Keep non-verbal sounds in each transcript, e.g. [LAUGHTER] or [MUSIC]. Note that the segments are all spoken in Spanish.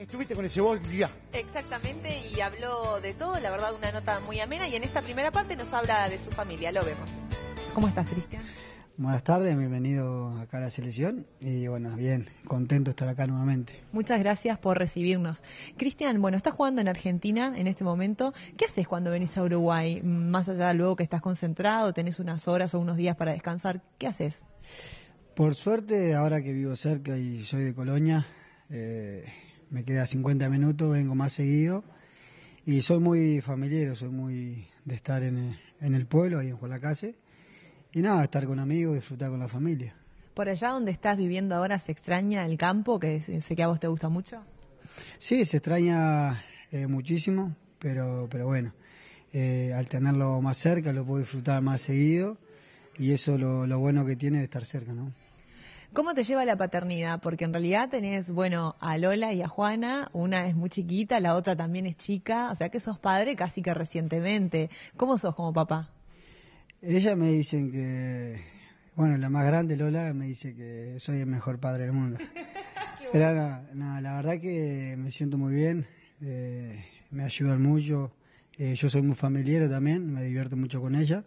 Estuviste con ese voz ya. Exactamente, y habló de todo, la verdad, una nota muy amena. Y en esta primera parte nos habla de su familia, lo vemos. ¿Cómo estás, Cristian? Buenas tardes, bienvenido acá a la selección y bueno, bien, contento de estar acá nuevamente. Muchas gracias por recibirnos. Cristian, bueno, estás jugando en Argentina en este momento. ¿Qué haces cuando venís a Uruguay? Más allá luego que estás concentrado, tenés unas horas o unos días para descansar, ¿qué haces? Por suerte, ahora que vivo cerca y soy de Colonia, eh, me queda 50 minutos, vengo más seguido. Y soy muy familiar, soy muy de estar en, el pueblo, ahí en Case Y nada, estar con amigos, disfrutar con la familia. ¿Por allá donde estás viviendo ahora se extraña el campo, que sé que a vos te gusta mucho? Sí, se extraña eh, muchísimo, pero, pero bueno, eh, al tenerlo más cerca lo puedo disfrutar más seguido y eso lo, lo bueno que tiene de estar cerca, ¿no? ¿Cómo te lleva la paternidad? Porque en realidad tenés, bueno, a Lola y a Juana, una es muy chiquita, la otra también es chica, o sea que sos padre casi que recientemente. ¿Cómo sos como papá? Ella me dicen que, bueno, la más grande, Lola, me dice que soy el mejor padre del mundo. [LAUGHS] Pero la verdad que me siento muy bien, eh, me ayudan mucho, eh, yo soy muy familiar también, me divierto mucho con ella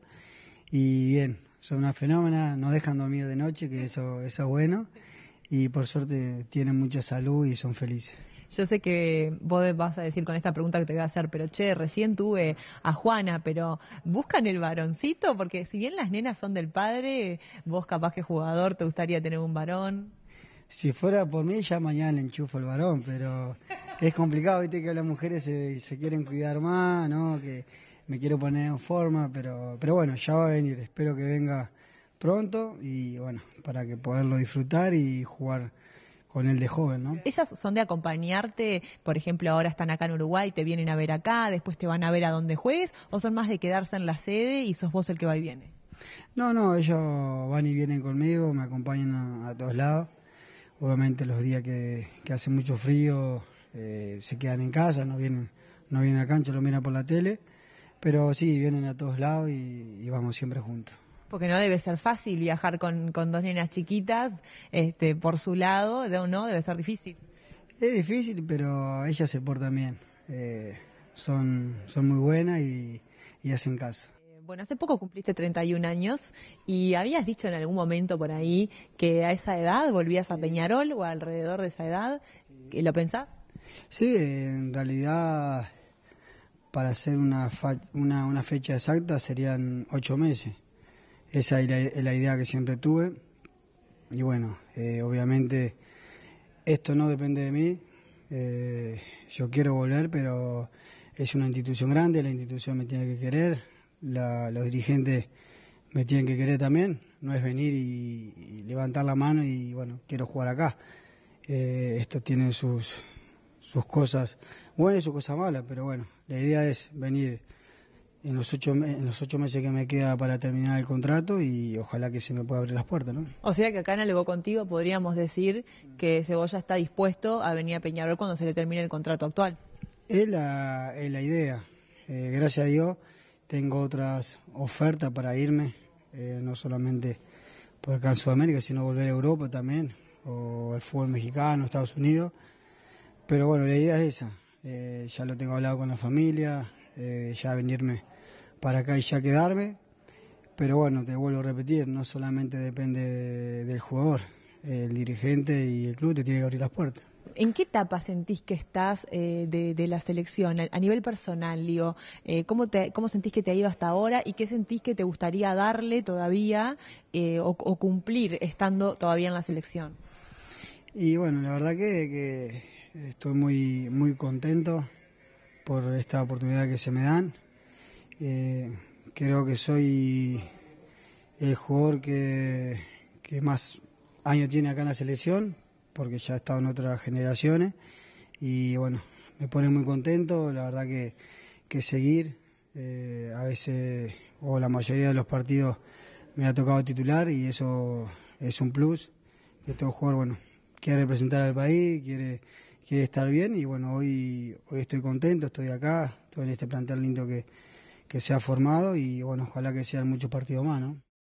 y bien, son una fenómena, no dejan dormir de noche, que eso, eso es bueno, y por suerte tienen mucha salud y son felices. Yo sé que vos vas a decir con esta pregunta que te voy a hacer, pero che, recién tuve a Juana, pero ¿buscan el varoncito? Porque si bien las nenas son del padre, vos capaz que jugador te gustaría tener un varón. Si fuera por mí, ya mañana le enchufo el varón, pero es complicado, viste que las mujeres se, se quieren cuidar más, ¿no? Que, me quiero poner en forma, pero, pero bueno, ya va a venir, espero que venga pronto y bueno, para que poderlo disfrutar y jugar con él de joven, ¿no? Ellas son de acompañarte, por ejemplo, ahora están acá en Uruguay, te vienen a ver acá, después te van a ver a donde juegues, o son más de quedarse en la sede y sos vos el que va y viene. No, no, ellos van y vienen conmigo, me acompañan a, todos lados. Obviamente los días que, que hace mucho frío eh, se quedan en casa, no vienen, no vienen a cancha, lo miran por la tele pero sí, vienen a todos lados y, vamos siempre juntos porque no debe ser fácil viajar con, dos nenas chiquitas este, por su lado, ¿no? Debe ser difícil. Es difícil, pero ellas se portan bien. Eh, son, son muy buenas y, hacen caso. Eh, bueno, hace poco cumpliste 31 años y habías dicho en algún momento por ahí que a esa edad volvías a Peñarol o alrededor de esa edad. ¿Lo pensás? Sí, en realidad para hacer una, una, fecha exacta serían ocho meses. Esa es la, idea que siempre tuve. Y bueno, eh, obviamente esto no depende de mí. Eh, yo quiero volver, pero es una institución grande, la institución me tiene que querer, la, los dirigentes me tienen que querer también. No es venir y, levantar la mano y bueno, quiero jugar acá. Eh, esto tiene sus, sus cosas buenas y sus cosas malas, pero bueno, la idea es venir en los ocho, en los ocho meses que me queda para terminar el contrato y ojalá que se me pueda abrir las puertas. ¿no? O sea que acá en Algo Contigo podríamos decir que Cebolla está dispuesto a venir a Peñarol cuando se le termine el contrato actual. Es la, la idea. Eh, gracias a Dios tengo otras ofertas para irme, eh, no solamente por acá de América, sino volver a Europa también, o al fútbol mexicano, Estados Unidos. Pero bueno, la idea es esa, eh, ya lo tengo hablado con la familia, eh, ya venirme para acá y ya quedarme. Pero bueno, te vuelvo a repetir, no solamente depende del jugador, el dirigente y el club te tiene que abrir las puertas. ¿En qué etapa sentís que estás eh, de, la selección a nivel personal? Digo, ¿cómo, te, ¿cómo sentís que te ha ido hasta ahora y qué sentís que te gustaría darle todavía o, cumplir estando todavía en la selección? Y bueno, la verdad que estoy muy, muy contento por esta oportunidad que se me dan. Eh, creo que soy el jugador que, que más años tiene acá en la selección, porque ya he estado en otras generaciones. Y bueno, me pone muy contento, la verdad que, que seguir. Eh, a veces, o la mayoría de los partidos, me ha tocado titular y eso es un plus. Que todo jugador, bueno, quiere representar al país, quiere quiere estar bien y bueno, hoy, hoy estoy contento, estoy acá, estoy en este plantel lindo que, se ha formado y bueno, ojalá que sean muchos partidos más,